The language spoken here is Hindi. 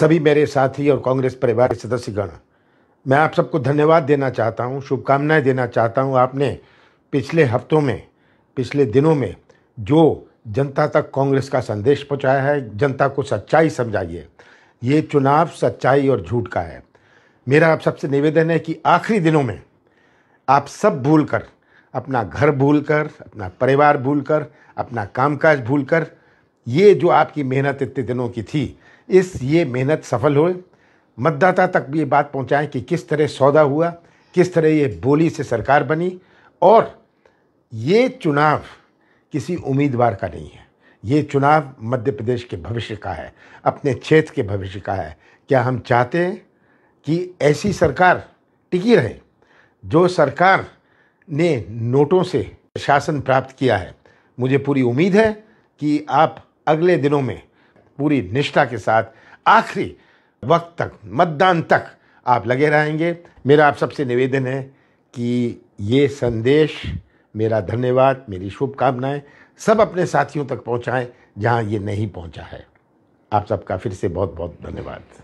सभी मेरे साथी और कांग्रेस परिवार के सदस्यगण मैं आप सबको धन्यवाद देना चाहता हूँ शुभकामनाएं देना चाहता हूँ आपने पिछले हफ्तों में पिछले दिनों में जो जनता तक कांग्रेस का संदेश पहुँचाया है जनता को सच्चाई समझाइए ये चुनाव सच्चाई और झूठ का है मेरा आप सबसे निवेदन है कि आखिरी दिनों में आप सब भूल कर अपना घर भूल कर अपना परिवार भूल कर अपना कामकाज भूल कर ये जो आपकी मेहनत इतने दिनों की थी इस ये मेहनत सफल हो मतदाता तक भी ये बात पहुंचाएं कि किस तरह सौदा हुआ किस तरह ये बोली से सरकार बनी और ये चुनाव किसी उम्मीदवार का नहीं है ये चुनाव मध्य प्रदेश के भविष्य का है अपने क्षेत्र के भविष्य का है क्या हम चाहते हैं कि ऐसी सरकार टिकी रहे जो सरकार ने नोटों से शासन प्राप्त किया है मुझे पूरी उम्मीद है कि आप अगले दिनों में पूरी निष्ठा के साथ आखिरी वक्त तक मतदान तक आप लगे रहेंगे मेरा आप सबसे निवेदन है कि ये संदेश मेरा धन्यवाद मेरी शुभकामनाएं सब अपने साथियों तक पहुंचाएं जहां ये नहीं पहुंचा है आप सबका फिर से बहुत बहुत धन्यवाद